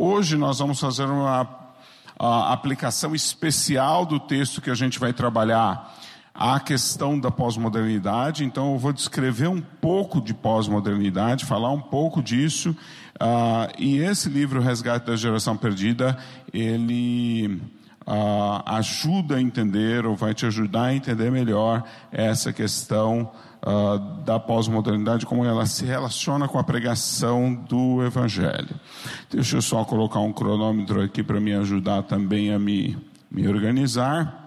Hoje nós vamos fazer uma a, aplicação especial do texto que a gente vai trabalhar a questão da pós-modernidade. Então, eu vou descrever um pouco de pós-modernidade, falar um pouco disso. Uh, e esse livro, Resgate da Geração Perdida, ele uh, ajuda a entender, ou vai te ajudar a entender melhor essa questão ah, da pós-modernidade, como ela se relaciona com a pregação do Evangelho. Deixa eu só colocar um cronômetro aqui para me ajudar também a me, me organizar.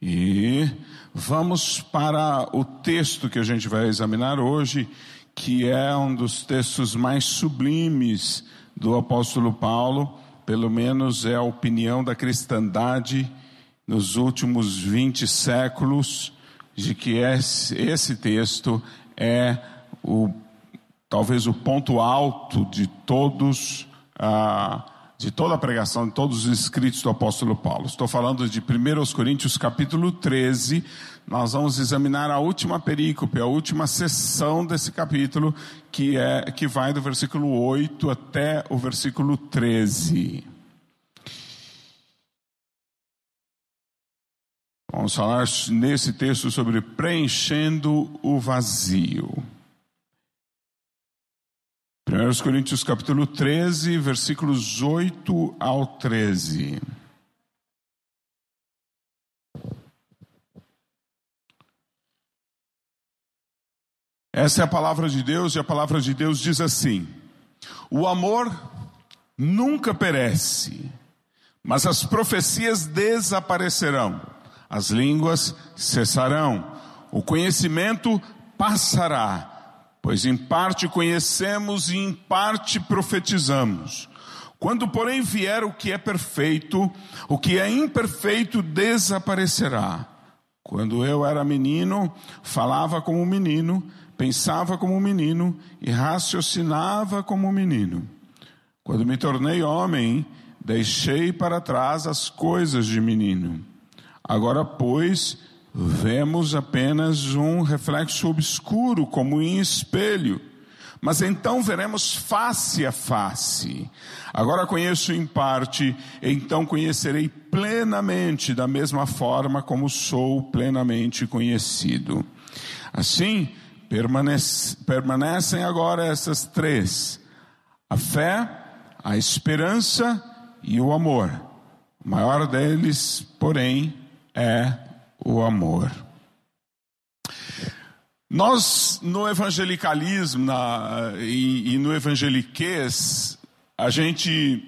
E vamos para o texto que a gente vai examinar hoje, que é um dos textos mais sublimes do apóstolo Paulo, pelo menos é a opinião da cristandade nos últimos 20 séculos, de que esse texto é o, talvez o ponto alto de todos ah, de toda a pregação, de todos os escritos do apóstolo Paulo. Estou falando de 1 Coríntios capítulo 13. Nós vamos examinar a última perícope, a última sessão desse capítulo, que é que vai do versículo 8 até o versículo 13. Vamos falar nesse texto sobre preenchendo o vazio. 1 Coríntios capítulo 13, versículos 8 ao 13. Essa é a palavra de Deus, e a palavra de Deus diz assim: O amor nunca perece, mas as profecias desaparecerão as línguas cessarão, o conhecimento passará, pois em parte conhecemos e em parte profetizamos. Quando, porém, vier o que é perfeito, o que é imperfeito desaparecerá. Quando eu era menino, falava como menino, pensava como menino e raciocinava como menino. Quando me tornei homem, deixei para trás as coisas de menino. Agora, pois, vemos apenas um reflexo obscuro, como em espelho. Mas então veremos face a face. Agora conheço em parte, então conhecerei plenamente, da mesma forma como sou plenamente conhecido. Assim, permanece, permanecem agora essas três: a fé, a esperança e o amor. O maior deles, porém, é o amor. Nós, no evangelicalismo na, e, e no evangeliquez, a gente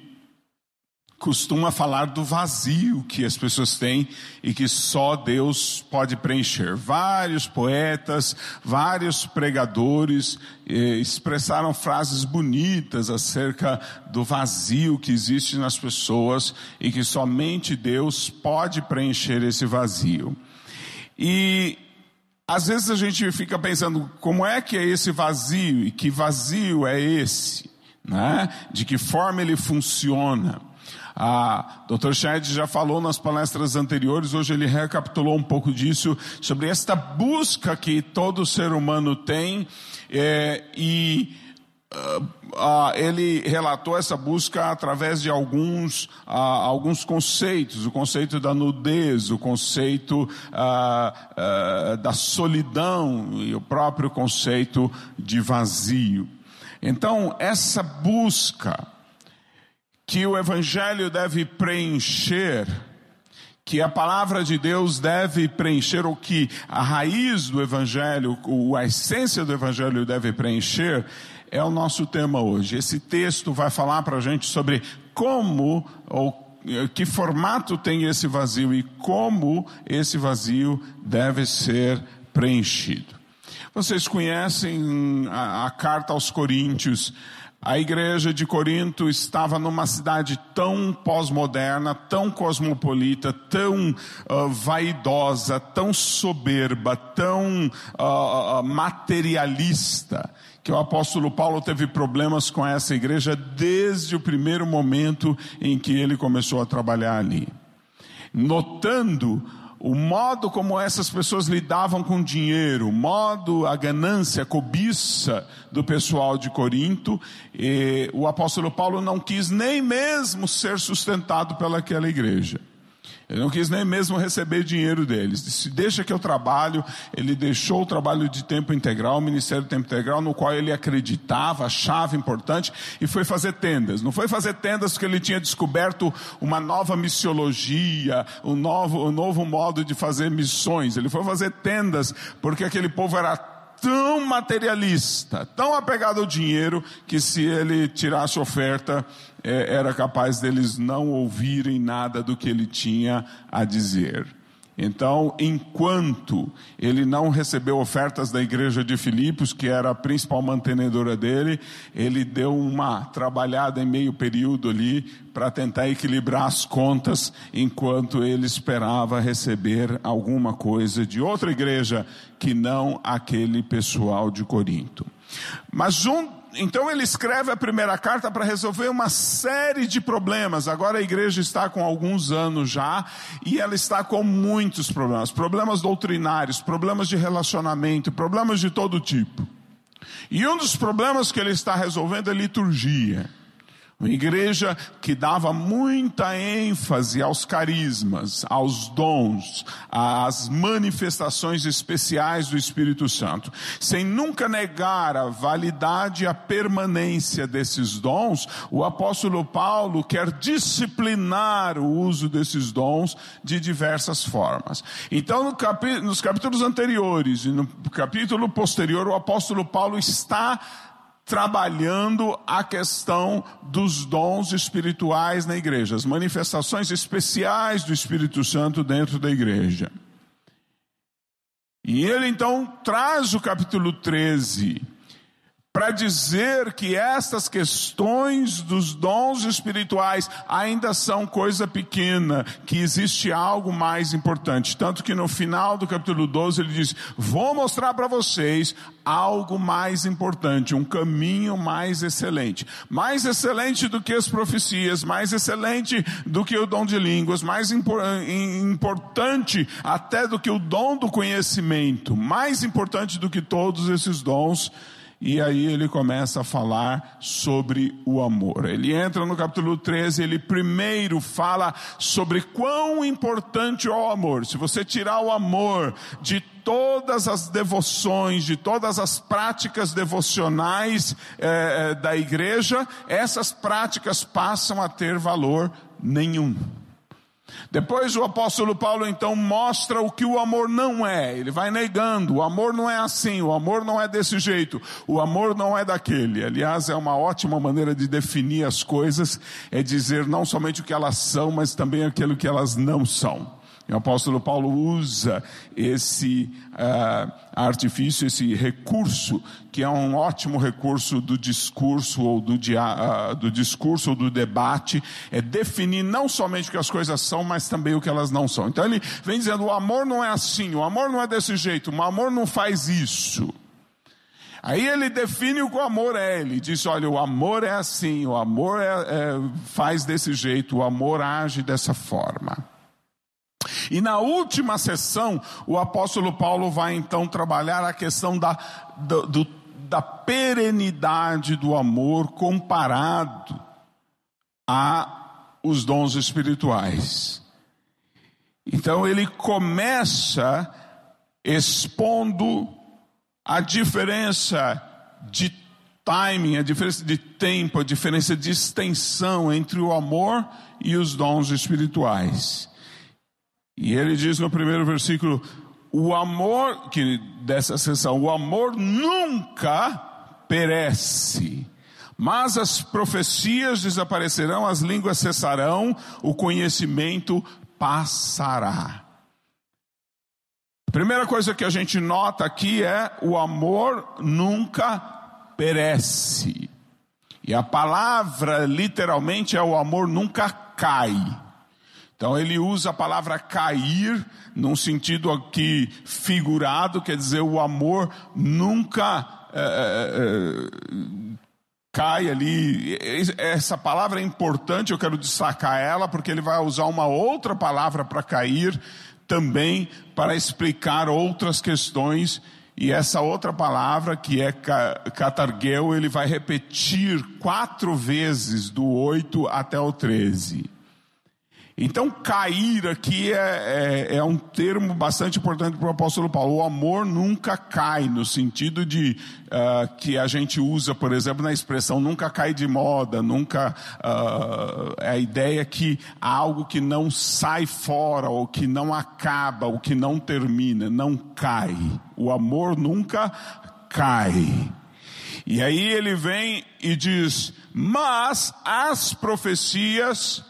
costuma falar do vazio que as pessoas têm e que só Deus pode preencher. Vários poetas, vários pregadores eh, expressaram frases bonitas acerca do vazio que existe nas pessoas e que somente Deus pode preencher esse vazio. E às vezes a gente fica pensando como é que é esse vazio e que vazio é esse, né? De que forma ele funciona? A Dr. Chad já falou nas palestras anteriores, hoje ele recapitulou um pouco disso, sobre esta busca que todo ser humano tem, é, e uh, uh, ele relatou essa busca através de alguns, uh, alguns conceitos, o conceito da nudez, o conceito da solidão e o próprio conceito de vazio. Então, essa busca, que o Evangelho deve preencher, que a palavra de Deus deve preencher, ou que a raiz do Evangelho, a essência do Evangelho deve preencher, é o nosso tema hoje. Esse texto vai falar para a gente sobre como ou eh, que formato tem esse vazio e como esse vazio deve ser preenchido. Vocês conhecem a, a carta aos Coríntios, a igreja de Corinto estava numa cidade tão pós-moderna, tão cosmopolita, tão uh, vaidosa, tão soberba, tão uh, materialista, que o apóstolo Paulo teve problemas com essa igreja desde o primeiro momento em que ele começou a trabalhar ali. Notando o modo como essas pessoas lidavam com dinheiro, o modo, a ganância, a cobiça do pessoal de Corinto, o apóstolo Paulo não quis nem mesmo ser sustentado pelaquela igreja. Ele não quis nem mesmo receber dinheiro deles. Disse, deixa que eu trabalho. Ele deixou o trabalho de tempo integral, o ministério de tempo integral, no qual ele acreditava, achava importante, e foi fazer tendas. Não foi fazer tendas porque ele tinha descoberto uma nova missiologia, um novo, um novo modo de fazer missões. Ele foi fazer tendas porque aquele povo era tão materialista, tão apegado ao dinheiro, que se ele tirasse oferta, é, era capaz deles não ouvirem nada do que ele tinha a dizer. Então, enquanto ele não recebeu ofertas da igreja de Filipos, que era a principal mantenedora dele, ele deu uma trabalhada em meio período ali para tentar equilibrar as contas, enquanto ele esperava receber alguma coisa de outra igreja que não aquele pessoal de Corinto. Mas um então ele escreve a primeira carta para resolver uma série de problemas. Agora a igreja está com alguns anos já e ela está com muitos problemas: problemas doutrinários, problemas de relacionamento, problemas de todo tipo. E um dos problemas que ele está resolvendo é liturgia. Uma igreja que dava muita ênfase aos carismas, aos dons, às manifestações especiais do Espírito Santo, sem nunca negar a validade e a permanência desses dons, o apóstolo Paulo quer disciplinar o uso desses dons de diversas formas. Então, no nos capítulos anteriores e no capítulo posterior, o apóstolo Paulo está trabalhando a questão dos dons espirituais na igreja, as manifestações especiais do Espírito Santo dentro da igreja. E ele então traz o capítulo 13 para dizer que estas questões dos dons espirituais ainda são coisa pequena, que existe algo mais importante. Tanto que no final do capítulo 12 ele diz: Vou mostrar para vocês algo mais importante, um caminho mais excelente. Mais excelente do que as profecias, mais excelente do que o dom de línguas, mais impor importante até do que o dom do conhecimento, mais importante do que todos esses dons e aí ele começa a falar sobre o amor. Ele entra no capítulo 13, ele primeiro fala sobre quão importante é o amor. Se você tirar o amor de todas as devoções, de todas as práticas devocionais eh, eh da igreja, essas práticas passam a ter valor nenhum. Depois o apóstolo Paulo então mostra o que o amor não é. Ele vai negando: o amor não é assim, o amor não é desse jeito, o amor não é daquele. Aliás, é uma ótima maneira de definir as coisas, é dizer não somente o que elas são, mas também aquilo que elas não são o apóstolo Paulo usa esse uh, artifício, esse recurso, que é um ótimo recurso do discurso ou do, dia, uh, do discurso ou do debate, é definir não somente o que as coisas são, mas também o que elas não são. Então ele vem dizendo: o amor não é assim, o amor não é desse jeito, o amor não faz isso. Aí ele define o que o amor é. Ele diz: olha, o amor é assim, o amor é, é, faz desse jeito, o amor age dessa forma. E na última sessão, o apóstolo Paulo vai então trabalhar a questão da, do, do, da perenidade do amor comparado a os dons espirituais. Então ele começa expondo a diferença de timing, a diferença de tempo, a diferença de extensão entre o amor e os dons espirituais. E ele diz no primeiro versículo: o amor, que dessa sessão, o amor nunca perece. Mas as profecias desaparecerão, as línguas cessarão, o conhecimento passará. primeira coisa que a gente nota aqui é o amor nunca perece. E a palavra literalmente é o amor nunca cai. Então ele usa a palavra cair num sentido aqui figurado, quer dizer, o amor nunca é, é, é cai ali. Essa palavra é importante, eu quero destacar ela, porque ele vai usar uma outra palavra para cair também para explicar outras questões. E essa outra palavra, que é catargueu, ele vai repetir quatro vezes, do 8 até o 13. Então, cair aqui é, é, é um termo bastante importante para o apóstolo Paulo. O amor nunca cai, no sentido de uh, que a gente usa, por exemplo, na expressão nunca cai de moda, nunca. Uh, a ideia que há algo que não sai fora, ou que não acaba, ou que não termina, não cai. O amor nunca cai. E aí ele vem e diz: Mas as profecias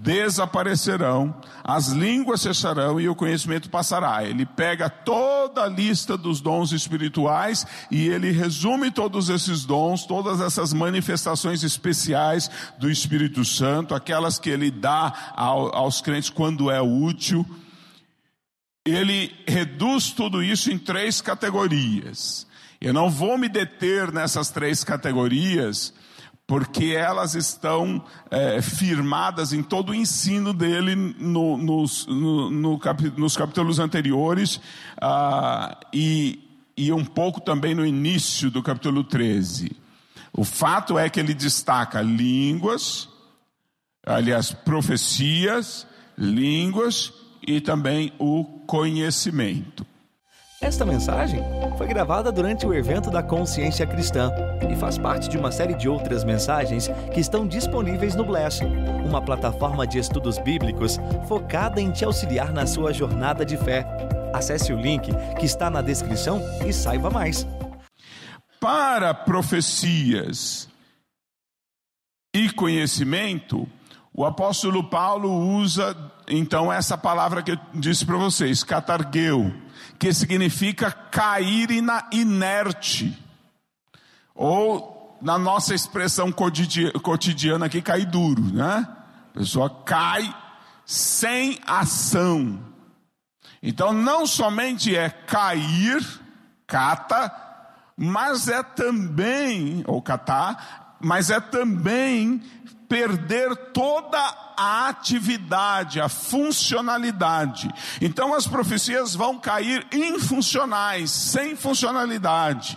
desaparecerão, as línguas cessarão e o conhecimento passará. Ele pega toda a lista dos dons espirituais e ele resume todos esses dons, todas essas manifestações especiais do Espírito Santo, aquelas que ele dá ao, aos crentes quando é útil. Ele reduz tudo isso em três categorias. Eu não vou me deter nessas três categorias, porque elas estão é, firmadas em todo o ensino dele no, nos, no, no cap, nos capítulos anteriores ah, e, e um pouco também no início do capítulo 13. O fato é que ele destaca línguas, aliás, profecias, línguas e também o conhecimento. Esta mensagem foi gravada durante o evento da Consciência Cristã e faz parte de uma série de outras mensagens que estão disponíveis no Bless, uma plataforma de estudos bíblicos focada em te auxiliar na sua jornada de fé. Acesse o link que está na descrição e saiba mais. Para profecias e conhecimento, o apóstolo Paulo usa então, é essa palavra que eu disse para vocês, catargueu, que significa cair na inerte, ou na nossa expressão cotidiana aqui, cair duro, né? A pessoa cai sem ação. Então, não somente é cair, cata, mas é também, ou catar, mas é também perder toda a atividade, a funcionalidade. Então as profecias vão cair infuncionais, sem funcionalidade.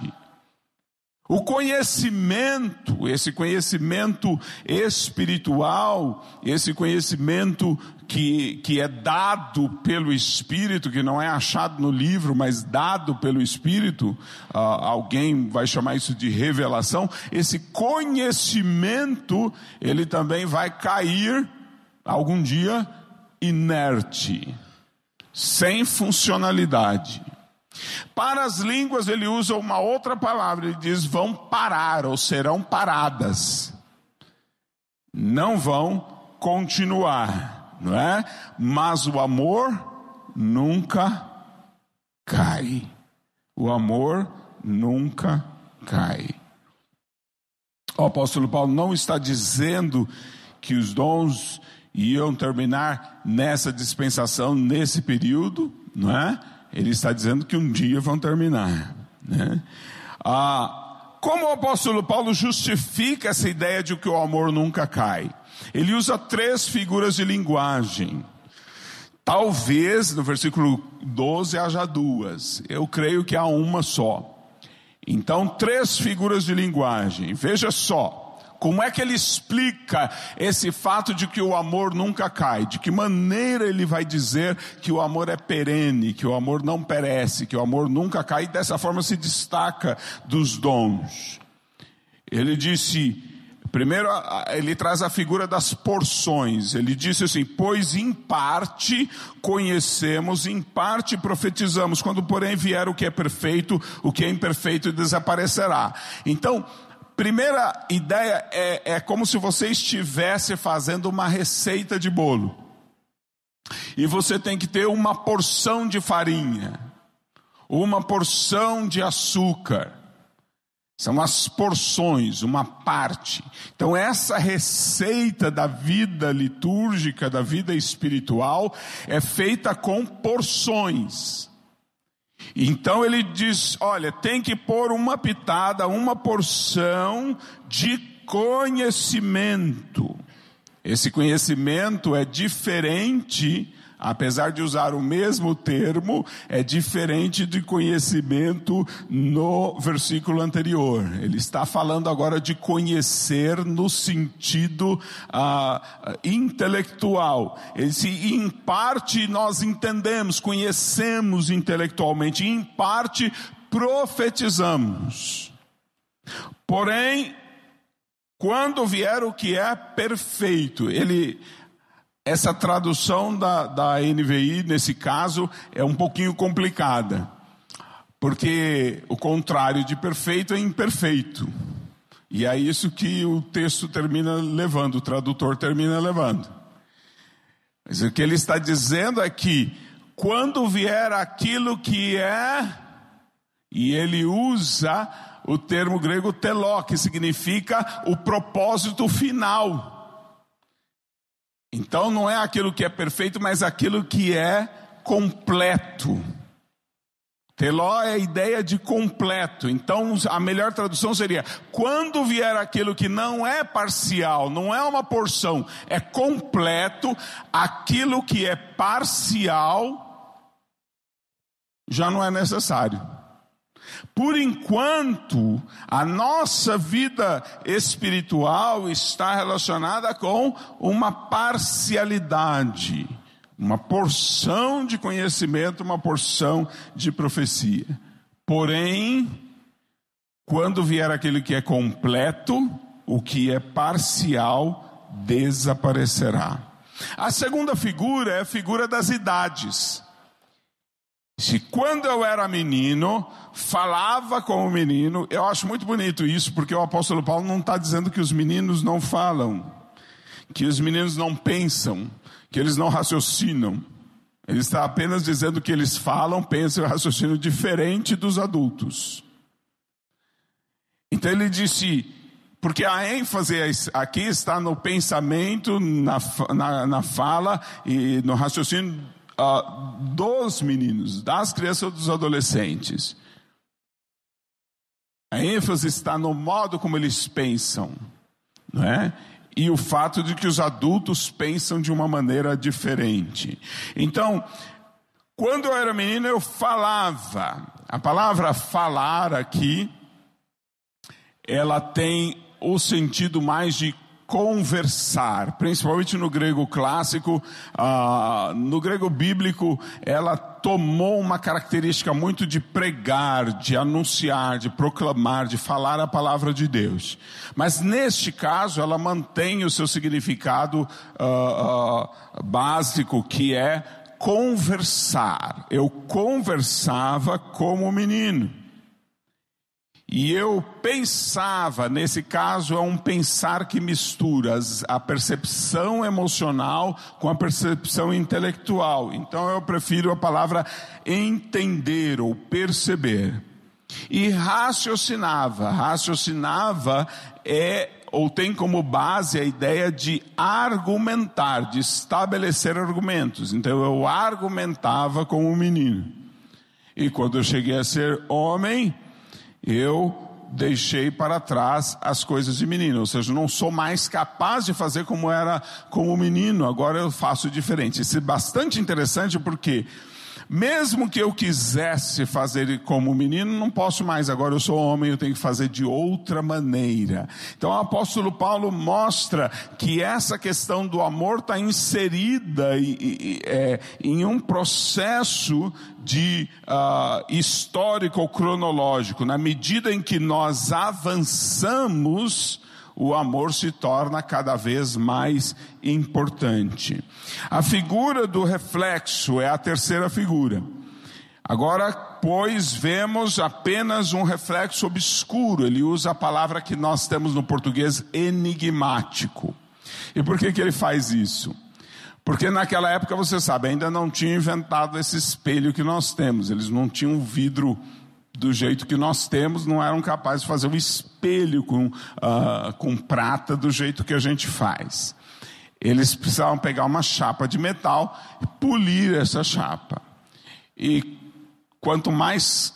O conhecimento, esse conhecimento espiritual, esse conhecimento que, que é dado pelo Espírito, que não é achado no livro, mas dado pelo Espírito, ah, alguém vai chamar isso de revelação, esse conhecimento, ele também vai cair algum dia inerte, sem funcionalidade. Para as línguas, ele usa uma outra palavra, ele diz: vão parar ou serão paradas, não vão continuar não é? Mas o amor nunca cai. O amor nunca cai. O apóstolo Paulo não está dizendo que os dons iam terminar nessa dispensação, nesse período, não é? Ele está dizendo que um dia vão terminar. Né? Ah, como o apóstolo Paulo justifica essa ideia de que o amor nunca cai? Ele usa três figuras de linguagem. Talvez no versículo 12 haja duas, eu creio que há uma só. Então, três figuras de linguagem. Veja só. Como é que ele explica esse fato de que o amor nunca cai? De que maneira ele vai dizer que o amor é perene, que o amor não perece, que o amor nunca cai e dessa forma se destaca dos dons? Ele disse: Primeiro, ele traz a figura das porções. Ele disse assim: Pois em parte conhecemos, em parte profetizamos. Quando, porém, vier o que é perfeito, o que é imperfeito desaparecerá. Então, primeira ideia é, é como se você estivesse fazendo uma receita de bolo. E você tem que ter uma porção de farinha, uma porção de açúcar são as porções, uma parte. Então, essa receita da vida litúrgica, da vida espiritual, é feita com porções. Então ele diz: olha, tem que pôr uma pitada, uma porção de conhecimento. Esse conhecimento é diferente Apesar de usar o mesmo termo, é diferente de conhecimento no versículo anterior. Ele está falando agora de conhecer no sentido ah, intelectual. Ele se, em parte, nós entendemos, conhecemos intelectualmente, em parte, profetizamos. Porém, quando vier o que é perfeito, ele essa tradução da, da NVI, nesse caso, é um pouquinho complicada, porque o contrário de perfeito é imperfeito. E é isso que o texto termina levando, o tradutor termina levando. Mas o que ele está dizendo é que quando vier aquilo que é, e ele usa o termo grego teló, que significa o propósito final. Então não é aquilo que é perfeito, mas aquilo que é completo. Teló é a ideia de completo. Então, a melhor tradução seria: quando vier aquilo que não é parcial, não é uma porção, é completo, aquilo que é parcial já não é necessário. Por enquanto, a nossa vida espiritual está relacionada com uma parcialidade, uma porção de conhecimento, uma porção de profecia. Porém, quando vier aquele que é completo, o que é parcial desaparecerá. A segunda figura é a figura das idades. Se quando eu era menino, falava como menino, eu acho muito bonito isso, porque o apóstolo Paulo não está dizendo que os meninos não falam, que os meninos não pensam, que eles não raciocinam. Ele está apenas dizendo que eles falam, pensam e raciocinam diferente dos adultos. Então ele disse, porque a ênfase é aqui está no pensamento, na, na, na fala e no raciocínio ah, dos meninos, das crianças ou dos adolescentes. A ênfase está no modo como eles pensam, não é? E o fato de que os adultos pensam de uma maneira diferente. Então, quando eu era menino, eu falava. A palavra falar aqui, ela tem o sentido mais de conversar, principalmente no grego clássico, uh, no grego bíblico, ela tomou uma característica muito de pregar, de anunciar, de proclamar, de falar a palavra de Deus. Mas neste caso, ela mantém o seu significado uh, uh, básico, que é conversar. Eu conversava como menino. E eu pensava, nesse caso é um pensar que mistura a percepção emocional com a percepção intelectual. Então eu prefiro a palavra entender ou perceber. E raciocinava. Raciocinava é ou tem como base a ideia de argumentar, de estabelecer argumentos. Então eu argumentava com o menino. E quando eu cheguei a ser homem, eu deixei para trás as coisas de menino, ou seja, não sou mais capaz de fazer como era como menino, agora eu faço diferente. Isso é bastante interessante porque mesmo que eu quisesse fazer como menino, não posso mais, agora eu sou homem, eu tenho que fazer de outra maneira. Então o apóstolo Paulo mostra que essa questão do amor está inserida em, é, em um processo de uh, histórico ou cronológico. Na medida em que nós avançamos, o amor se torna cada vez mais importante. A figura do reflexo é a terceira figura. Agora, pois, vemos apenas um reflexo obscuro. Ele usa a palavra que nós temos no português enigmático. E por que, que ele faz isso? Porque naquela época, você sabe, ainda não tinha inventado esse espelho que nós temos. Eles não tinham vidro do jeito que nós temos, não eram capazes de fazer o espelho espelho com, uh, com prata do jeito que a gente faz. Eles precisavam pegar uma chapa de metal e polir essa chapa. E quanto mais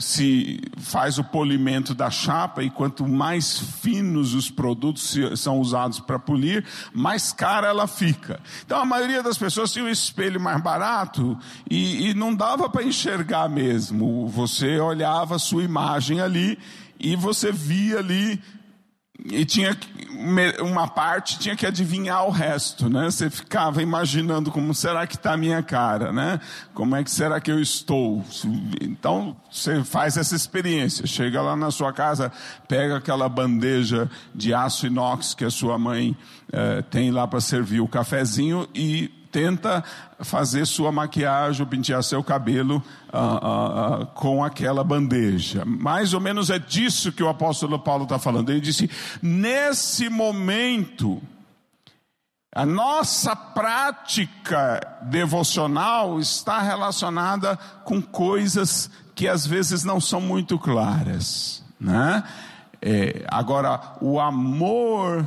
se faz o polimento da chapa e quanto mais finos os produtos são usados para polir, mais cara ela fica. Então a maioria das pessoas tinha um espelho mais barato e, e não dava para enxergar mesmo. Você olhava a sua imagem ali e você via ali e tinha uma parte tinha que adivinhar o resto, né? Você ficava imaginando como será que está a minha cara, né? Como é que será que eu estou? Então você faz essa experiência, chega lá na sua casa, pega aquela bandeja de aço inox que a sua mãe eh, tem lá para servir o cafezinho e tenta fazer sua maquiagem, pentear seu cabelo ah, ah, ah, com aquela bandeja. Mais ou menos é disso que o apóstolo Paulo está falando. Ele disse: nesse momento, a nossa prática devocional está relacionada com coisas que às vezes não são muito claras, né? É, agora, o amor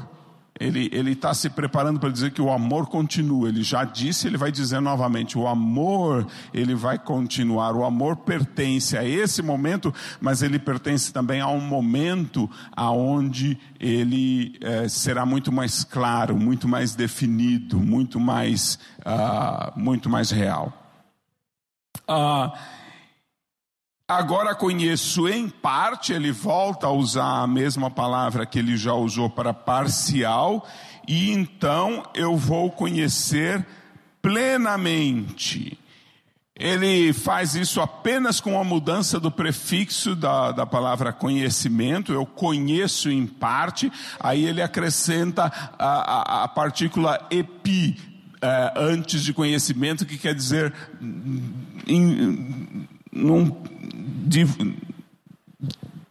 ele está se preparando para dizer que o amor continua. Ele já disse, ele vai dizer novamente: o amor, ele vai continuar. O amor pertence a esse momento, mas ele pertence também a um momento aonde ele é, será muito mais claro, muito mais definido, muito mais, uh, muito mais real. Uh, Agora conheço em parte, ele volta a usar a mesma palavra que ele já usou para parcial, e então eu vou conhecer plenamente. Ele faz isso apenas com a mudança do prefixo da, da palavra conhecimento, eu conheço em parte, aí ele acrescenta a, a, a partícula epi, é, antes de conhecimento, que quer dizer. Hum, em, num, de,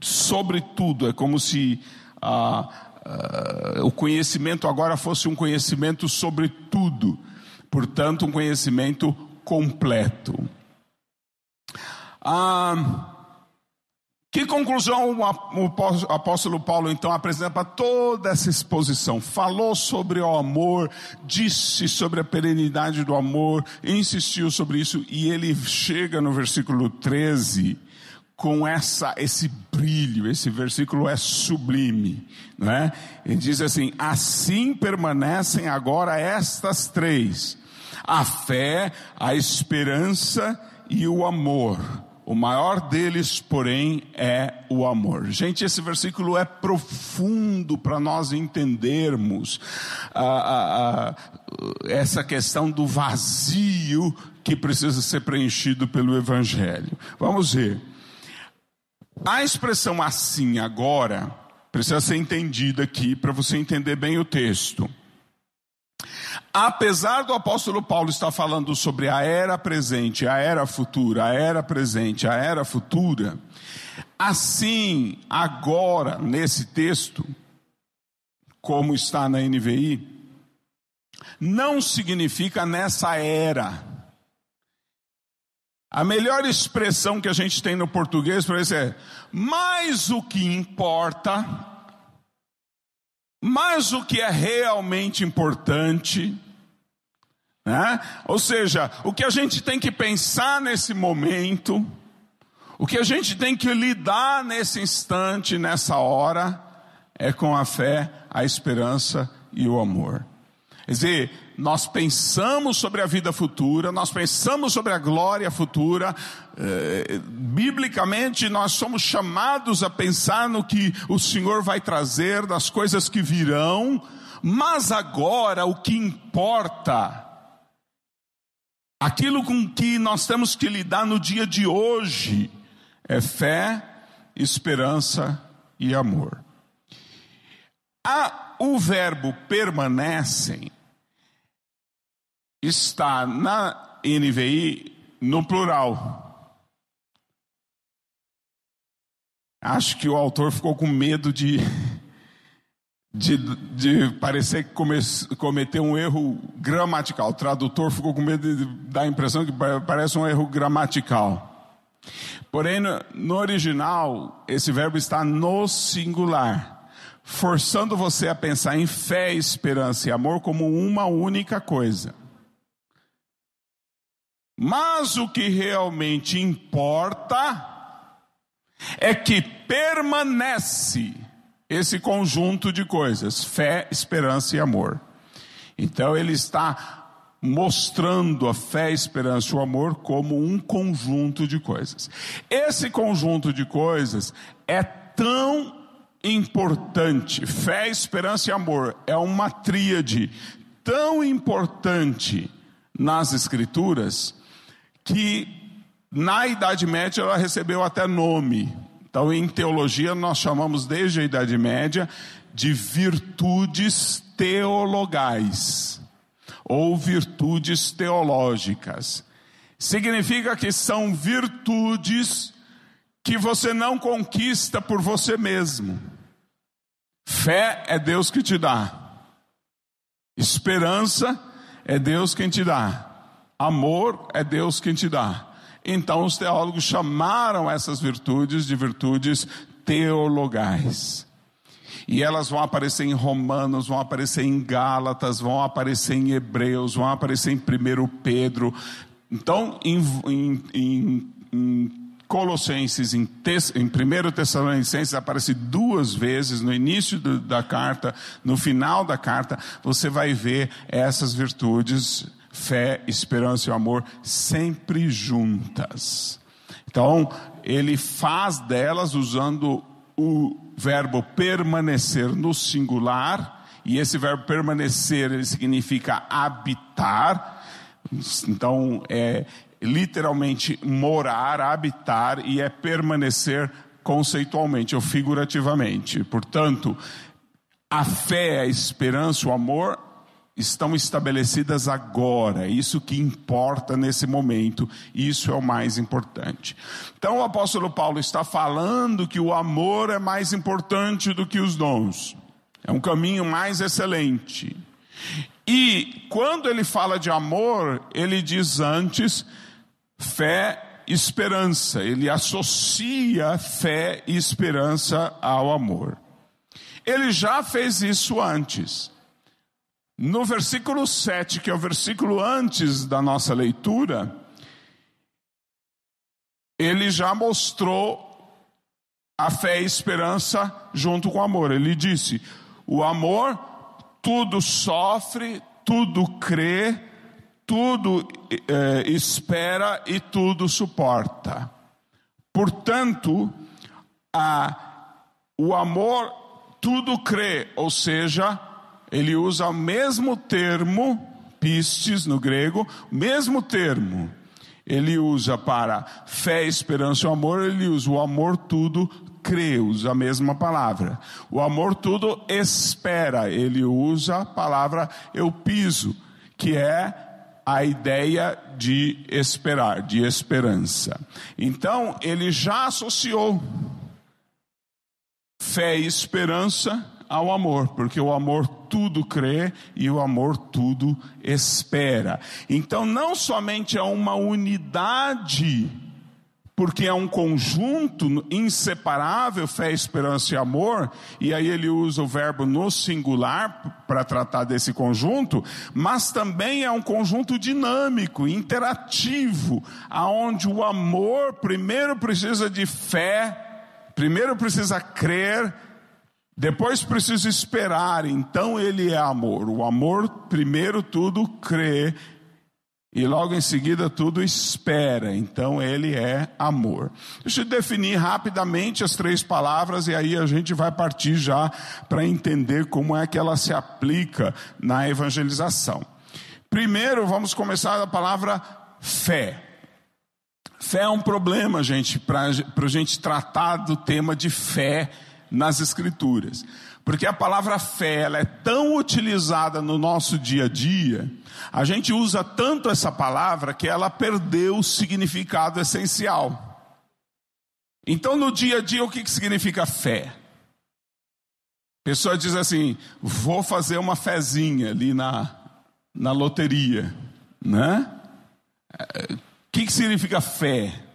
sobretudo, é como se ah, ah, o conhecimento agora fosse um conhecimento sobre tudo, portanto, um conhecimento completo. Ah, que conclusão o apóstolo Paulo então apresenta para toda essa exposição? Falou sobre o amor, disse sobre a perenidade do amor, insistiu sobre isso e ele chega no versículo 13 com essa, esse brilho, esse versículo é sublime, não é? Ele diz assim: assim permanecem agora estas três: a fé, a esperança e o amor. O maior deles, porém, é o amor. Gente, esse versículo é profundo para nós entendermos a, ah, a, ah, a, ah, essa questão do vazio que precisa ser preenchido pelo Evangelho. Vamos ver. A expressão assim agora precisa ser entendida aqui para você entender bem o texto. Apesar do apóstolo Paulo estar falando sobre a era presente, a era futura, a era presente, a era futura, assim, agora, nesse texto, como está na NVI, não significa nessa era a melhor expressão que a gente tem no português para isso é: mais o que importa, mais o que é realmente importante, né? ou seja, o que a gente tem que pensar nesse momento, o que a gente tem que lidar nesse instante, nessa hora, é com a fé, a esperança e o amor. Quer dizer, nós pensamos sobre a vida futura, nós pensamos sobre a glória futura. É, biblicamente, nós somos chamados a pensar no que o Senhor vai trazer, das coisas que virão, mas agora o que importa, aquilo com que nós temos que lidar no dia de hoje, é fé, esperança e amor. A, ah, o verbo permanecem está na NVI no plural. Acho que o autor ficou com medo de, de, de parecer que come, cometeu um erro gramatical. O tradutor ficou com medo de dar a impressão que parece um erro gramatical. Porém, no, no original, esse verbo está no singular, forçando você a pensar em fé, esperança e amor como uma única coisa. Mas o que realmente importa é que permanece esse conjunto de coisas: fé, esperança e amor. Então ele está mostrando a fé, esperança e o amor como um conjunto de coisas. Esse conjunto de coisas é tão importante. Fé, esperança e amor é uma tríade tão importante nas Escrituras que na Idade Média ela recebeu até nome. Então, em teologia, nós chamamos desde a Idade Média de virtudes teologais ou virtudes teológicas. Significa que são virtudes que você não conquista por você mesmo. Fé é Deus que te dá. Esperança é Deus quem te dá. Amor é Deus quem te dá. Então os teólogos chamaram essas virtudes de virtudes teologais. E elas vão aparecer em Romanos, vão aparecer em Gálatas, vão aparecer em Hebreus, vão aparecer em 1 Pedro. Então, em, em, em, em Colossenses, em, tes, em 1 Tessalonicenses, aparece duas vezes, no início do, da carta, no final da carta, você vai ver essas virtudes fé, esperança e amor sempre juntas. Então, ele faz delas usando o verbo permanecer no singular, e esse verbo permanecer ele significa habitar. Então, é literalmente morar, habitar e é permanecer conceitualmente ou figurativamente. Portanto, a fé, a esperança, o amor estão estabelecidas agora, é isso que importa nesse momento, isso é o mais importante. Então o apóstolo Paulo está falando que o amor é mais importante do que os dons, é um caminho mais excelente. E quando ele fala de amor, ele diz antes fé, esperança, ele associa fé e esperança ao amor. Ele já fez isso antes. No versículo 7, que é o versículo antes da nossa leitura, ele já mostrou a fé e a esperança junto com o amor. Ele disse: o amor tudo sofre, tudo crê, tudo eh, espera e tudo suporta. Portanto, a, o amor tudo crê, ou seja, ele usa o mesmo termo, pistes no grego, mesmo termo. Ele usa para fé, esperança e amor, ele usa o amor tudo, crê, usa a mesma palavra. O amor tudo espera, ele usa a palavra eu piso, que é a ideia de esperar, de esperança. Então, ele já associou fé e esperança ao amor, porque o amor tudo crê e o amor tudo espera. Então, não somente é uma unidade, porque é um conjunto inseparável, fé, esperança e amor, e aí ele usa o verbo no singular para tratar desse conjunto, mas também é um conjunto dinâmico, interativo, aonde o amor primeiro precisa de fé, primeiro precisa crer, depois precisa esperar, então ele é amor. O amor, primeiro tudo, crê, e logo em seguida tudo espera, então ele é amor. Deixa eu definir rapidamente as três palavras e aí a gente vai partir já para entender como é que ela se aplica na evangelização. Primeiro, vamos começar da palavra fé. Fé é um problema, gente, para a gente tratar do tema de fé nas Escrituras. Porque a palavra fé, ela é tão utilizada no nosso dia a dia, a gente usa tanto essa palavra que ela perdeu o significado essencial. Então, no dia a dia, o que, que significa fé? A pessoa diz assim: vou fazer uma fezinha ali na, na loteria, né? É, o que, que significa fé?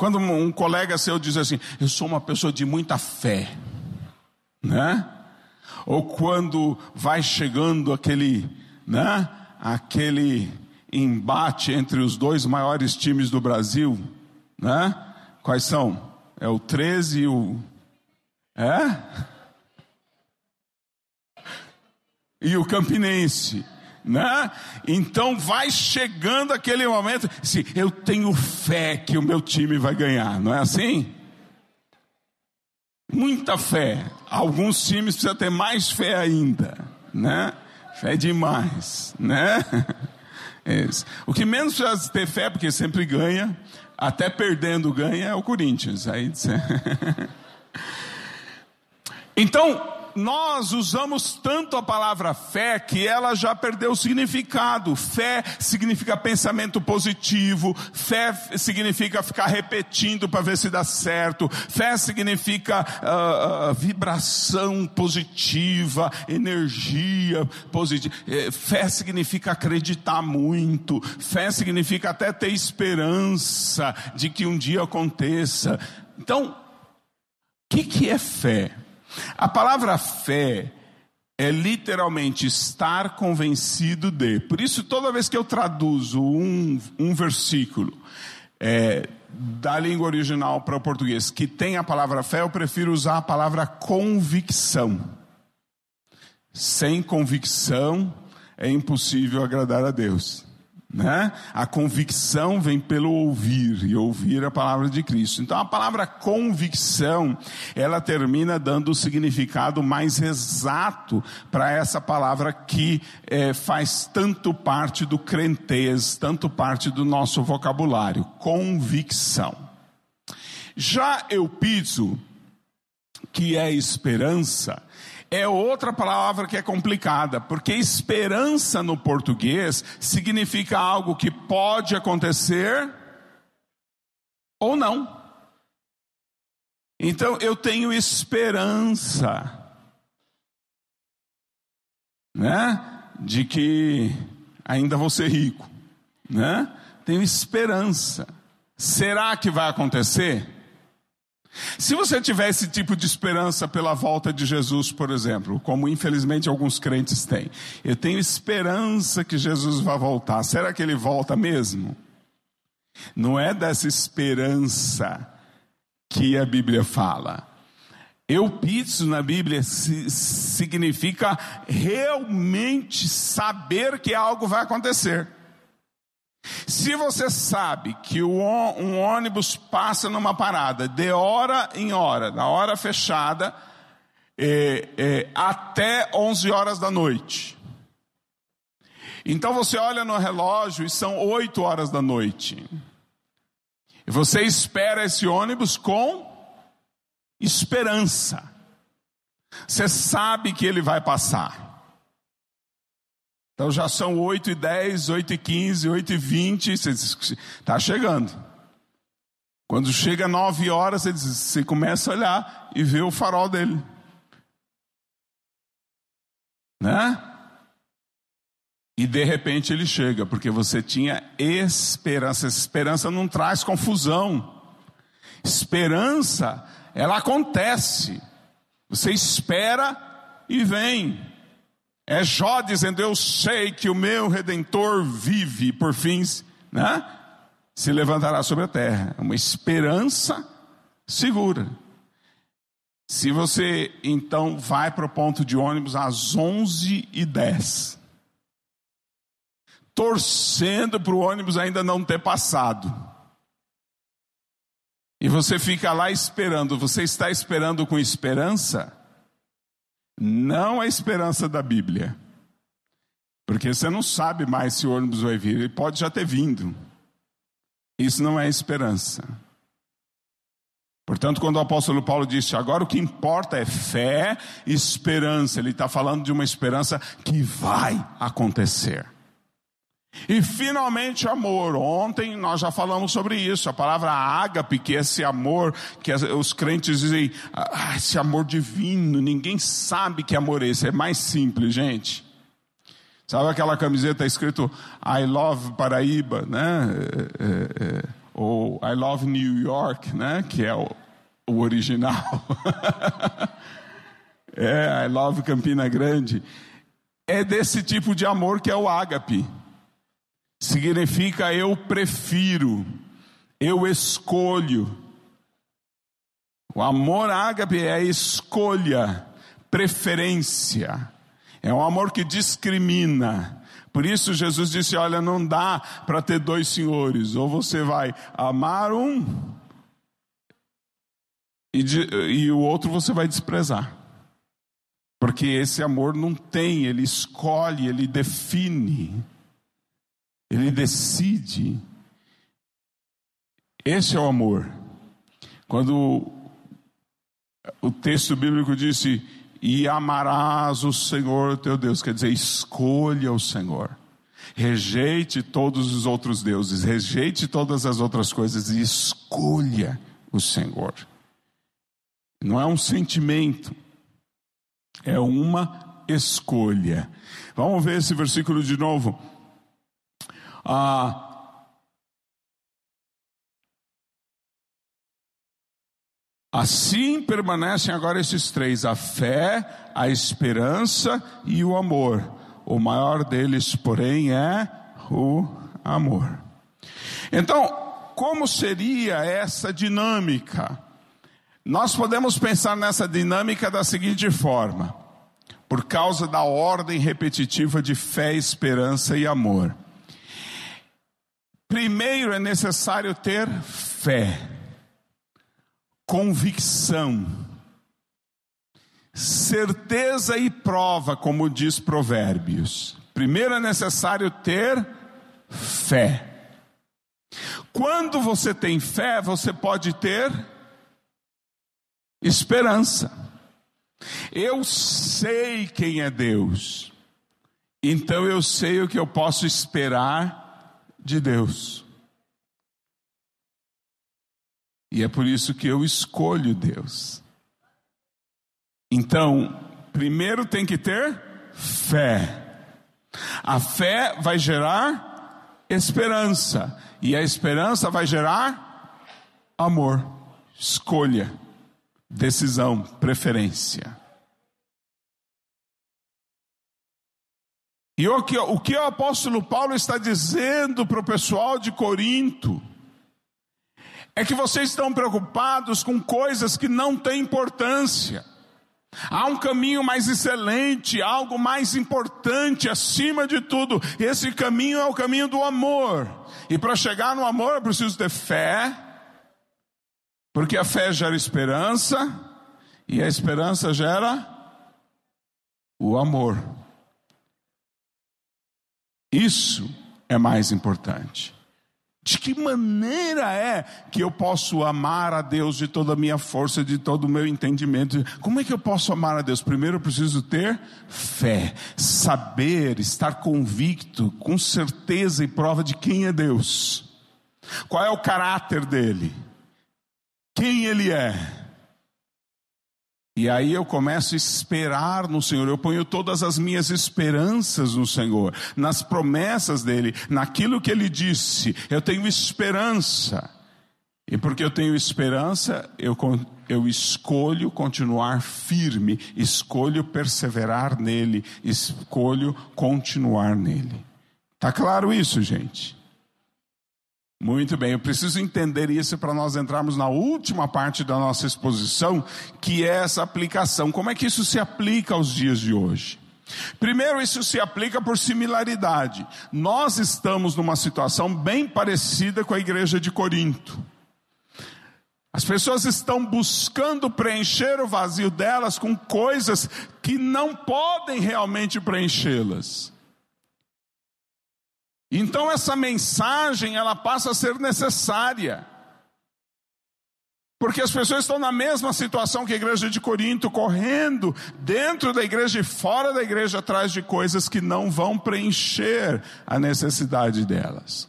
Quando um colega seu diz assim, eu sou uma pessoa de muita fé, né? Ou quando vai chegando aquele, né? Aquele embate entre os dois maiores times do Brasil, né? Quais são? É o 13 e o. É? E o Campinense né? Então vai chegando aquele momento, se eu tenho fé que o meu time vai ganhar, não é assim? Muita fé. Alguns times precisam ter mais fé ainda, né? Fé demais, né? Esse. O que menos precisa ter fé, porque sempre ganha, até perdendo ganha, é o Corinthians. Aí... então, nós usamos tanto a palavra fé que ela já perdeu o significado. Fé significa pensamento positivo, fé significa ficar repetindo para ver se dá certo, fé significa uh, uh, vibração positiva, energia positiva. É, fé significa acreditar muito, fé significa até ter esperança de que um dia aconteça. Então, o que, que é fé? A palavra fé é literalmente estar convencido de. Por isso, toda vez que eu traduzo um, um versículo é, da língua original para o português que tem a palavra fé, eu prefiro usar a palavra convicção. Sem convicção é impossível agradar a Deus. Né? A convicção vem pelo ouvir e ouvir é a palavra de Cristo. Então a palavra convicção, ela termina dando o significado mais exato para essa palavra que eh, faz tanto parte do crentez, tanto parte do nosso vocabulário, convicção. Já eu piso que é esperança, é outra palavra que é complicada, porque esperança no português significa algo que pode acontecer ou não. Então eu tenho esperança, né, de que ainda vou ser rico, né? Tenho esperança. Será que vai acontecer? Se você tiver esse tipo de esperança pela volta de Jesus, por exemplo, como infelizmente alguns crentes têm, eu tenho esperança que Jesus vai voltar, será que ele volta mesmo? Não é dessa esperança que a Bíblia fala. Eupítio na Bíblia significa realmente saber que algo vai acontecer. Se você sabe que um ônibus passa numa parada de hora em hora, na hora fechada, é, é, até 11 horas da noite. Então você olha no relógio e são 8 horas da noite. E você espera esse ônibus com esperança. Você sabe que ele vai passar. Então já são 8 e 10, 8 e 15, 8 e 20, está chegando. Quando chega 9 horas, você, diz, você começa a olhar e vê o farol dele. Né? E de repente ele chega, porque você tinha esperança. Essa esperança não traz confusão. Esperança, ela acontece. Você espera e vem. É Jó dizendo: Eu sei que o meu redentor vive, por fim, né? se levantará sobre a terra. É uma esperança segura. Se você então vai para o ponto de ônibus às 11h10, torcendo para o ônibus ainda não ter passado, e você fica lá esperando, você está esperando com esperança? não a esperança da Bíblia. Porque você não sabe mais se o ônibus vai vir, ele pode já ter vindo. Isso não é esperança. Portanto, quando o apóstolo Paulo disse, agora o que importa é fé, esperança, ele está falando de uma esperança que vai acontecer. E finalmente, amor. Ontem nós já falamos sobre isso. A palavra ágape, que é esse amor, que os crentes dizem, ah, esse amor divino, ninguém sabe que amor é esse. É mais simples, gente. Sabe aquela camiseta escrito I love Paraíba, né? É, é, é. Ou I love New York, né? Que é o, o original. é, I love Campina Grande. É desse tipo de amor que é o ágape significa eu prefiro, eu escolho. O amor ágape é escolha, preferência. É um amor que discrimina. Por isso Jesus disse: Olha, não dá para ter dois senhores. Ou você vai amar um e, de, e, o outro você vai desprezar. Porque esse amor não tem, ele escolhe, ele define. Ele decide. Esse é o amor. Quando o texto bíblico disse: E amarás o Senhor teu Deus, quer dizer, escolha o Senhor. Rejeite todos os outros deuses, rejeite todas as outras coisas e escolha o Senhor. Não é um sentimento, é uma escolha. Vamos ver esse versículo de novo a, assim permanecem agora esses três: a fé, a esperança e o amor. O maior deles, porém, é o amor. Então, como seria essa dinâmica? Nós podemos pensar nessa dinâmica da seguinte forma: por causa da ordem repetitiva de fé, esperança e amor. Primeiro é necessário ter fé, convicção, certeza e prova, como diz Provérbios. Primeiro é necessário ter fé. Quando você tem fé, você pode ter esperança. Eu sei quem é Deus, então eu sei o que eu posso esperar de Deus. E é por isso que eu escolho Deus. Então, primeiro tem que ter fé. A fé vai gerar esperança. E a esperança vai gerar amor, escolha, decisão, preferência. E o que, o que o apóstolo Paulo está dizendo para o pessoal de Corinto é que vocês estão preocupados com coisas que não têm importância. Há um caminho mais excelente, algo mais importante acima de tudo. Esse caminho é o caminho do amor. E para chegar no amor eu preciso ter fé, porque a fé gera esperança, e a esperança gera o amor. Isso é mais importante. De que maneira é que eu posso amar a Deus de toda a minha força, de todo o meu entendimento? Como é que eu posso amar a Deus? Primeiro eu preciso ter fé, saber, estar convicto, com certeza e prova de quem é Deus. Qual é o caráter dele? Quem ele é? E aí eu começo a esperar no Senhor, eu ponho todas as minhas esperanças no Senhor, nas promessas dele, naquilo que ele disse. Eu tenho esperança. E porque eu tenho esperança, eu, eu escolho continuar firme, escolho perseverar nele, escolho continuar nele. Tá claro isso, gente? Muito bem, eu preciso entender isso para nós entrarmos na última parte da nossa exposição, que é essa aplicação. Como é que isso se aplica aos dias de hoje? Primeiro, isso se aplica por similaridade. Nós estamos numa situação bem parecida com a igreja de Corinto. As pessoas estão buscando preencher o vazio delas com coisas que não podem realmente preenchê-las. Então essa mensagem ela passa a ser necessária. Porque as pessoas estão na mesma situação que a igreja de Corinto, correndo dentro da igreja e fora da igreja atrás de coisas que não vão preencher a necessidade delas.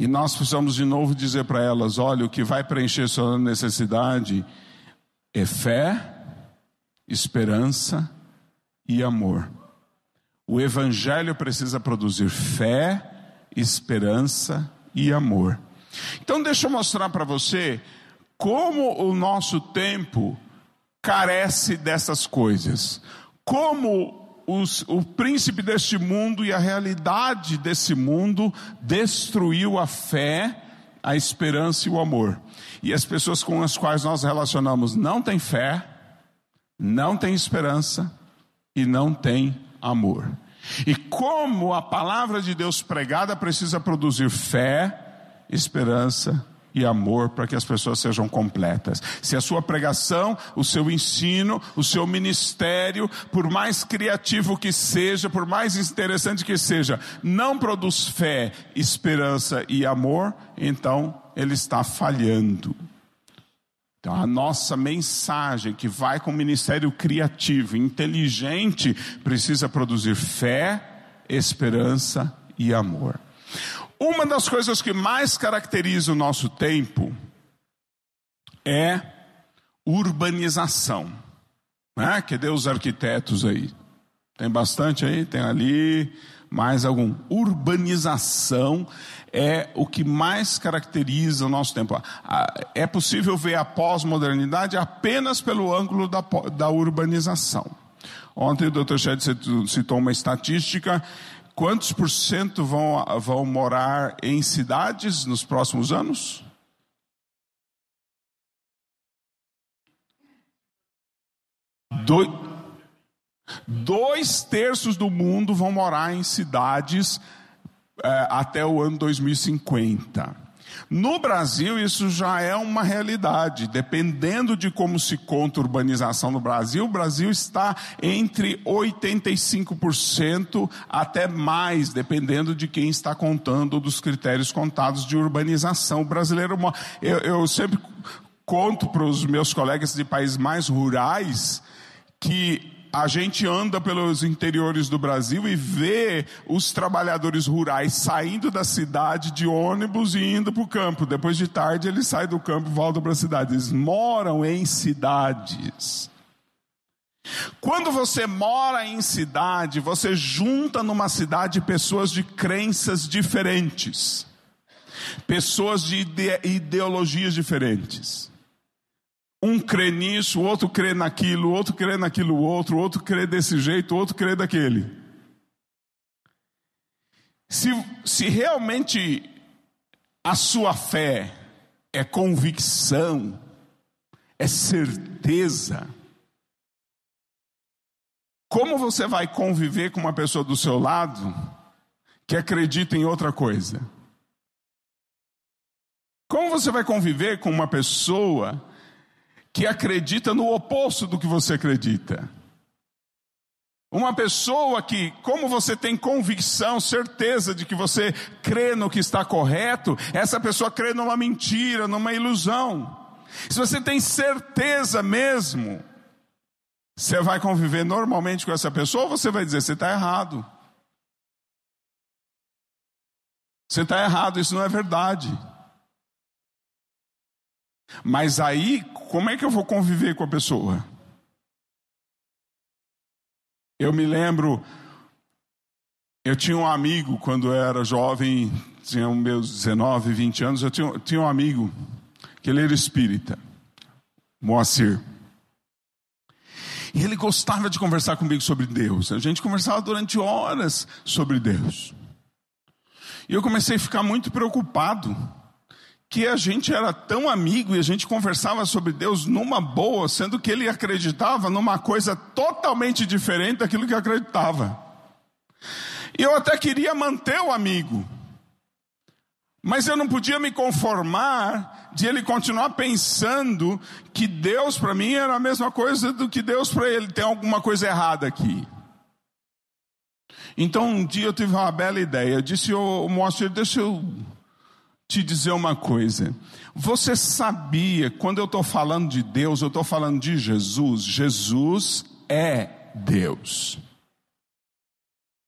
E nós precisamos de novo dizer para elas: olha, o que vai preencher sua necessidade é fé, esperança e amor. O evangelho precisa produzir fé, esperança e amor. Então, deixa eu mostrar para você como o nosso tempo carece dessas coisas. Como os, o príncipe deste mundo e a realidade desse mundo destruiu a fé, a esperança e o amor. E as pessoas com as quais nós relacionamos não têm fé, não têm esperança e não têm amor. E como a palavra de Deus pregada precisa produzir fé, esperança e amor para que as pessoas sejam completas. Se a sua pregação, o seu ensino, o seu ministério, por mais criativo que seja, por mais interessante que seja, não produz fé, esperança e amor, então ele está falhando. Então, a nossa mensagem que vai com o ministério criativo, inteligente, precisa produzir fé, esperança e amor. Uma das coisas que mais caracteriza o nosso tempo é urbanização. Né? Que Deus os arquitetos aí. Tem bastante aí, tem ali, mais algum. Urbanização é o que mais caracteriza o nosso tempo. Ah, é possível ver a pós-modernidade apenas pelo ângulo da, da urbanização. Ontem o Dr. Shed citou uma estatística quantos por cento vão, vão morar em cidades nos próximos anos? Dois. Dois terços do mundo vão morar em cidades é, até o ano 2050. No Brasil, isso já é uma realidade. Dependendo de como se conta a urbanização no Brasil, o Brasil está entre 85% até mais, dependendo de quem está contando dos critérios contados de urbanização. O brasileiro, eu, eu sempre conto para os meus colegas de países mais rurais que a gente anda pelos interiores do Brasil e vê os trabalhadores rurais saindo da cidade de ônibus e indo para o campo. Depois de tarde, eles saem do campo e voltam para a cidade. Eles moram em cidades. Quando você mora em cidade, você junta numa cidade pessoas de crenças diferentes, pessoas de ideologias diferentes. Um crê nisso, o outro crê naquilo, o outro crê naquilo outro, o outro crê desse jeito, o outro crê daquele. Se, se realmente a sua fé é convicção, é certeza, como você vai conviver com uma pessoa do seu lado que acredita em outra coisa? Como você vai conviver com uma pessoa que acredita no oposto do que você acredita. Uma pessoa que, como você tem convicção, certeza de que você crê no que está correto, essa pessoa crê numa mentira, numa ilusão. Se você tem certeza mesmo, você vai conviver normalmente com essa pessoa ou você vai dizer: você está errado. Você está errado, isso não é verdade. Mas aí, como é que eu vou conviver com a pessoa? Eu me lembro, eu tinha um amigo quando eu era jovem, tinha meus 19, 20 anos, eu tinha, tinha um amigo que ele era espírita, Moacir. E ele gostava de conversar comigo sobre Deus. A gente conversava durante horas sobre Deus. E eu comecei a ficar muito preocupado que a gente era tão amigo e a gente conversava sobre Deus numa boa, sendo que ele acreditava numa coisa totalmente diferente daquilo que eu acreditava. E eu até queria manter o amigo, mas eu não podia me conformar de ele continuar pensando que Deus para mim era a mesma coisa do que Deus para ele, tem alguma coisa errada aqui. Então um dia eu tive uma bela ideia, eu disse ao oh, Moacir, deixa eu te dizer uma coisa. Você sabia, quando eu estou falando de Deus, eu estou falando de Jesus. Jesus é Deus.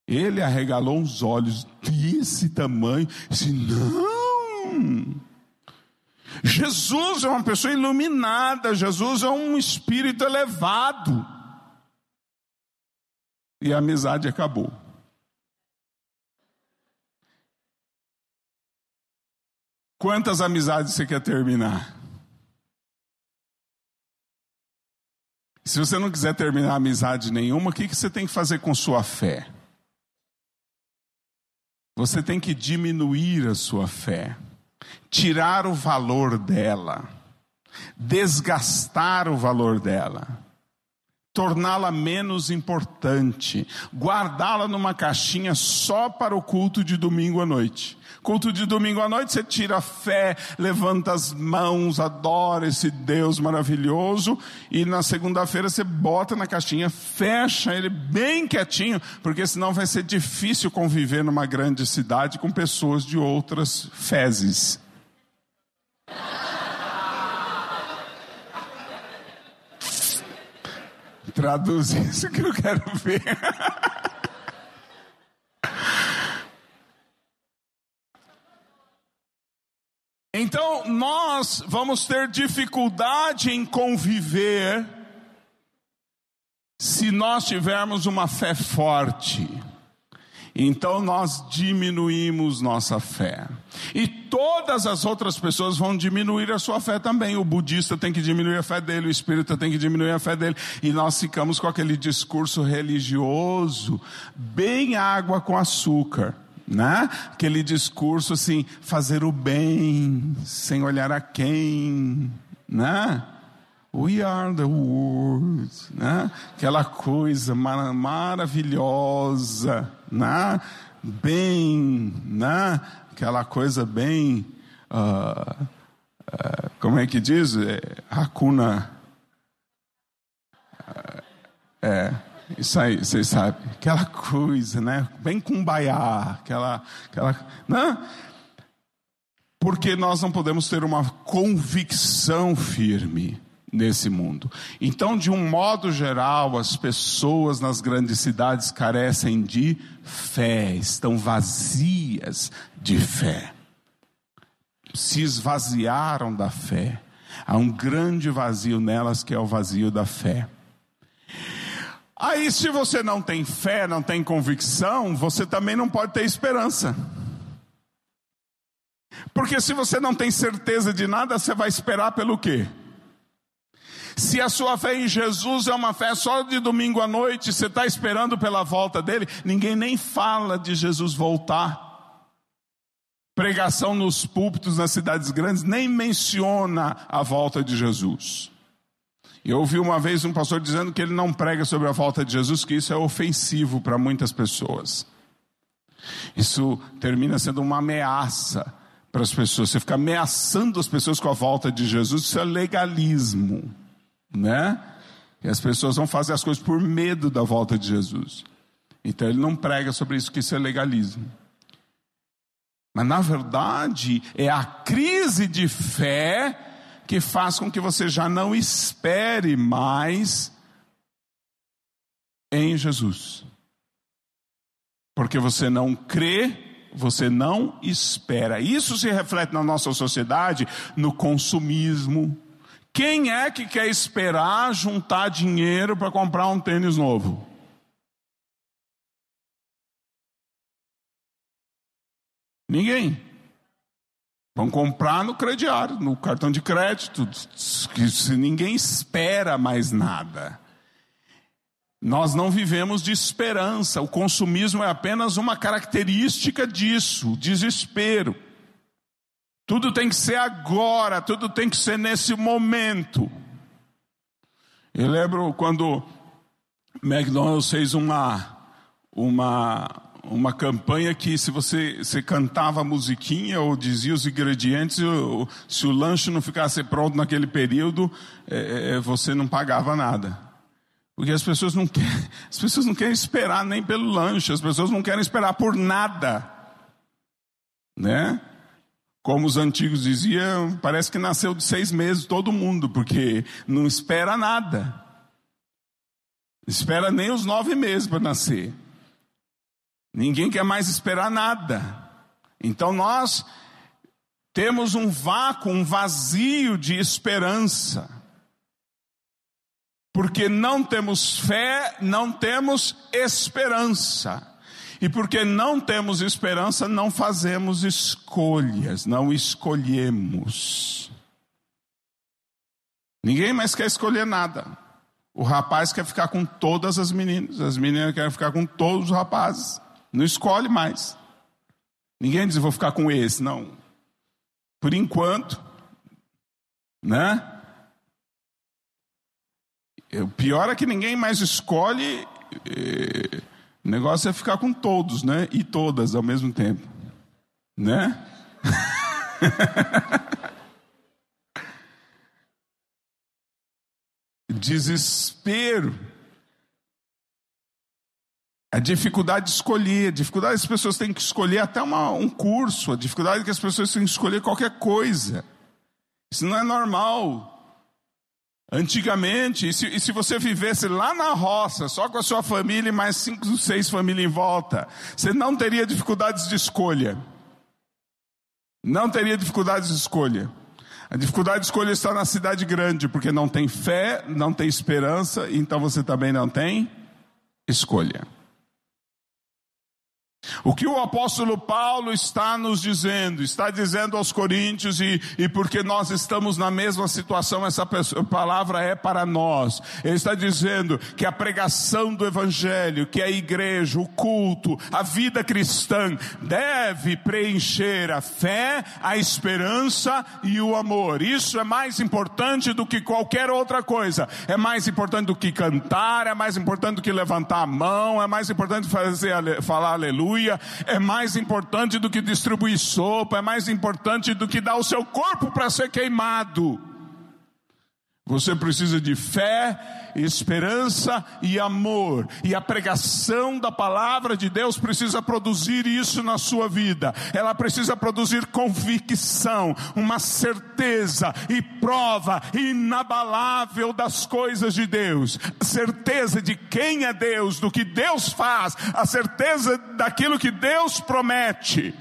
Ele arregalou os olhos desse tamanho, disse: Não! Jesus é uma pessoa iluminada, Jesus é um espírito elevado. E a amizade acabou. Quantas amizades você quer terminar? Se você não quiser terminar amizade nenhuma, o que, você tem que fazer com sua fé? Você tem que diminuir a sua fé, tirar o valor dela, desgastar o valor dela torná-la menos importante, guardá-la numa caixinha só para o culto de domingo à noite. Culto de domingo à noite, você tira a fé, levanta as mãos, adora esse Deus maravilhoso, e na segunda-feira você bota na caixinha, fecha ele bem quietinho, porque senão vai ser difícil conviver numa grande cidade com pessoas de outras fezes. Traduz isso que eu quero ver. Então, nós vamos ter dificuldade em conviver se nós tivermos uma fé forte. Então nós diminuímos nossa fé. E todas as outras pessoas vão diminuir a sua fé também. O budista tem que diminuir a fé dele, o espírita tem que diminuir a fé dele. E nós ficamos com aquele discurso religioso, bem água com açúcar. Né? Aquele discurso assim, fazer o bem sem olhar a quem, né? We are the world, né? Aquela coisa mar maravilhosa, né? Bem, né? Aquela coisa bem, uh, uh, como é que diz? Hakuna. É, uh, ah, é, isso aí, vocês sabem. Aquela coisa, né? Bem cumbaiá, aquela, aquela, né? Porque nós não podemos ter uma convicção firme nesse mundo. Então, de um modo geral, as pessoas nas grandes cidades carecem de fé, estão vazias de fé. Se esvaziaram da fé. Há um grande vazio nelas que é o vazio da fé. Aí, se você não tem fé, não tem convicção, você também não pode ter esperança. Porque se você não tem certeza de nada, você vai esperar pelo quê? Se a sua fé em Jesus é uma fé só de domingo à noite, você está esperando pela volta dele, ninguém nem fala de Jesus voltar. Pregação nos púlpitos nas cidades grandes nem menciona a volta de Jesus. Eu ouvi uma vez um pastor dizendo que ele não prega sobre a volta de Jesus, que isso é ofensivo para muitas pessoas. Isso termina sendo uma ameaça para as pessoas. Você fica ameaçando as pessoas com a volta de Jesus, isso é legalismo né? E as pessoas vão fazer as coisas por medo da volta de Jesus. Então ele não prega sobre isso, que isso é legalismo. Mas na verdade, é a crise de fé que faz com que você já não espere mais em Jesus. Porque você não crê você não espera. Isso se reflete na nossa sociedade, no consumismo, quem é que quer esperar juntar dinheiro para comprar um tênis novo? Ninguém. Vão comprar no crediário, no cartão de crédito, que ninguém espera mais nada. Nós não vivemos de esperança, o consumismo é apenas uma característica disso, desespero. Tudo tem que ser agora, tudo tem que ser nesse momento. Eu lembro quando McDonald's fez uma, uma, uma campanha que se você você cantava a musiquinha ou dizia os ingredientes, se o lanche não ficasse pronto naquele período, é, é, é você não pagava nada. Porque as pessoas, não querem, as pessoas não querem esperar nem pelo lanche, as pessoas não querem esperar por nada. Né? Como os antigos diziam, parece que nasceu de seis meses todo mundo, porque não espera nada. Espera nem os nove meses para nascer. Ninguém quer mais esperar nada. Então nós temos um vácuo, um vazio de esperança. Porque não temos fé, não temos esperança. E porque não temos esperança, não fazemos escolhas, não escolhemos. Ninguém mais quer escolher nada. O rapaz quer ficar com todas as meninas, as meninas querem ficar com todos os rapazes. Não escolhe mais. Ninguém diz, vou ficar com esse, não. Por enquanto, né? O pior é que ninguém mais escolhe eh, o negócio é ficar com todos, né? E todas ao mesmo tempo. Né? Desespero. A dificuldade de escolher, a dificuldade que as pessoas têm que escolher até uma, um curso, a dificuldade que as pessoas têm que escolher qualquer coisa. Isso não é normal. Antigamente, e se, e se, você vivesse lá na roça, só com a sua família e mais cinco, seis famílias em volta, você não teria dificuldades de escolha. Não teria dificuldades de escolha. A dificuldade de escolha está na cidade grande, porque não tem fé, não tem esperança, então você também não tem escolha. O que o apóstolo Paulo está nos dizendo, está dizendo aos coríntios, e, e porque nós estamos na mesma situação, essa pessoa, palavra é para nós. Ele está dizendo que a pregação do evangelho, que a igreja, o culto, a vida cristã, deve preencher a fé, a esperança e o amor. Isso é mais importante do que qualquer outra coisa. É mais importante do que cantar, é mais importante do que levantar a mão, é mais importante fazer, falar aleluia aleluia, é mais importante do que distribuir sopa, é mais importante do que dar o seu corpo para ser queimado. Você precisa de fé, esperança e amor. E a pregação da palavra de Deus precisa produzir isso na sua vida. Ela precisa produzir convicção, uma certeza e prova inabalável das coisas de Deus. A certeza de quem é Deus, do que Deus faz, a certeza daquilo que Deus promete.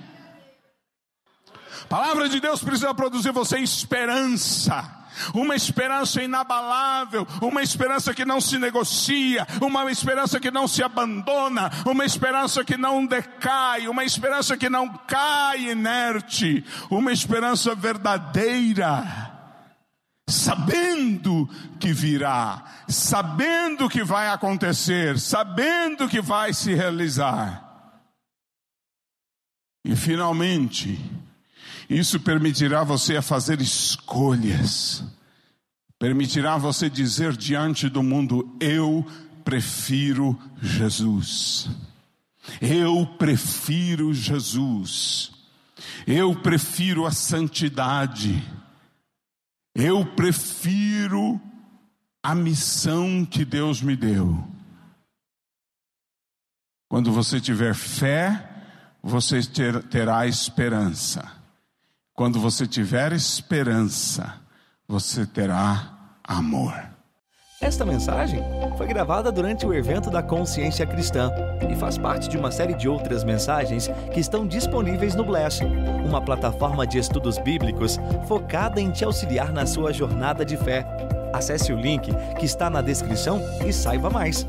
A palavra de Deus precisa produzir você esperança uma esperança inabalável, uma esperança que não se negocia, uma esperança que não se abandona, uma esperança que não decai, uma esperança que não cai inerte, uma esperança verdadeira. Sabendo que virá, sabendo que vai acontecer, sabendo que vai se realizar. E finalmente, isso permitirá você a fazer escolhas, permitirá você dizer diante do mundo: Eu prefiro Jesus. Eu prefiro Jesus. Eu prefiro a santidade. Eu prefiro a missão que Deus me deu. Quando você tiver fé, você terá esperança. Quando você tiver esperança, você terá amor. Esta mensagem foi gravada durante o evento da Consciência Cristã e faz parte de uma série de outras mensagens que estão disponíveis no Bless, uma plataforma de estudos bíblicos focada em te auxiliar na sua jornada de fé. Acesse o link que está na descrição e saiba mais.